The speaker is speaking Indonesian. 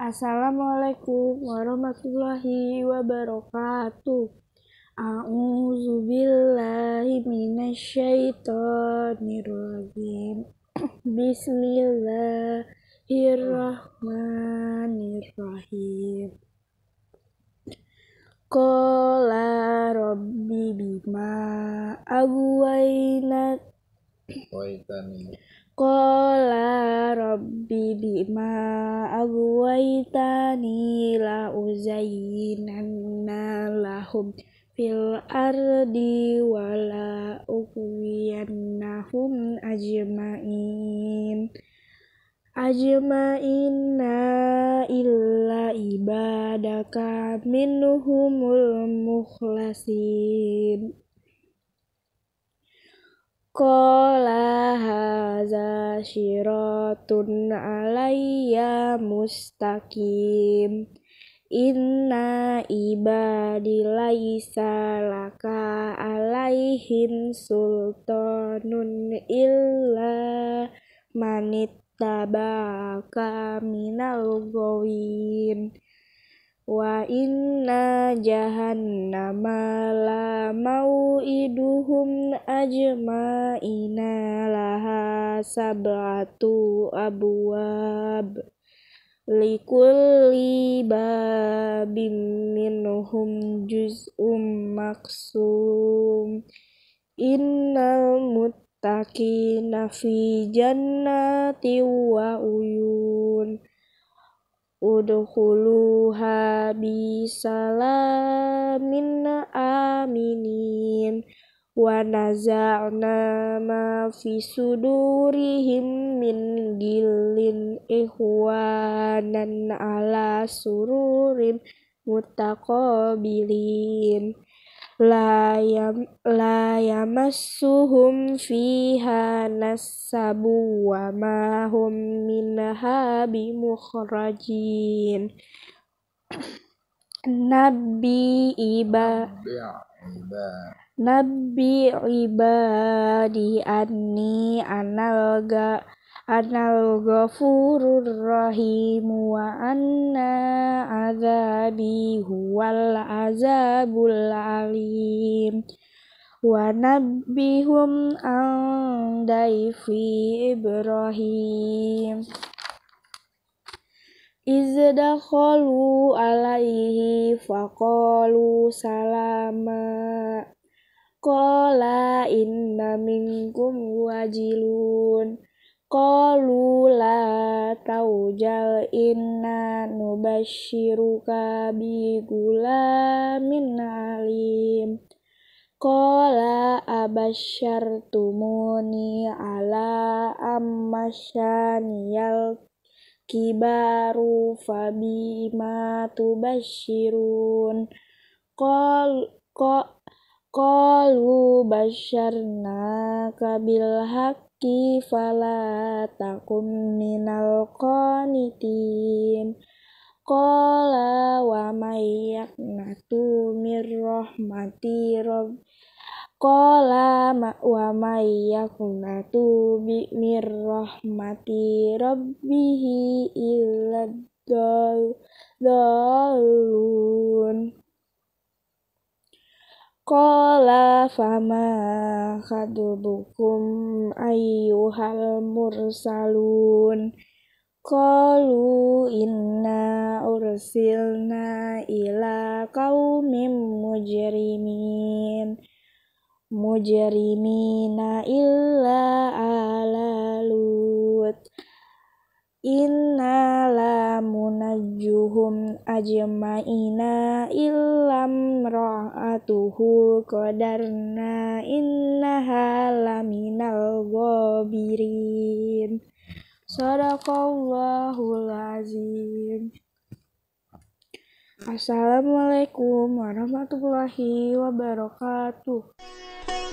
Assalamualaikum warahmatullahi wabarakatuh. A'udzubillahi minasyaitonirrajim. Bismillahirrahmanirrahim. Qala rabbi bima aghwaynat Kola Robbi bima agwaitani la uzayyinanna lahum fil ardi wala ukwiyannahum ajma'in ajma'inna illa ibadaka minhumul mukhlasin Qala haza shiratun alayya mustaqim Inna ibadi laisa laka alaihim sultanun illa manit tabaka minal gawin wa inna jahannama la mau'iduhum ajma'ina laha sab'atu abwab likulli babim minhum juz'um maksum innal muttaqina fi jannati wa uyun Udkhuluha bisalamin aminin wa naza'na ma fi sudurihim min gilin ihwanan ala sururin mutaqabilin la yam la fiha nasabu wa ma hum minha mukhrajin Nabi iba Nabi ibadi anni anaga anal ghafurur rahim wa anna azabi huwal azabul alim wa nabbihum an daifi ibrahim izdakhalu alaihi faqalu salama qala inna minkum wajilun Qalu la taujal inna nubashiruka bi gulamin alim Qala abashartumuni ala ammasyaniyal kibaru fabima tubashirun Qal, qal, Qalu basyarna kabil hak haqqi fala takum minal konitin kola wa may yaqnatu mati rob kola Qala wa mayak natu bi min rahmati ilad dol dalun kola fama kadubukum ayyuhal mursalun Kalu inna ursilna ila kaumim mujerimin na illa alalun Inna la munajjuhum ajma'ina illam ra'atuhu qadarna innaha laminal gobirin Sadaqallahul azim. Assalamualaikum warahmatullahi wabarakatuh.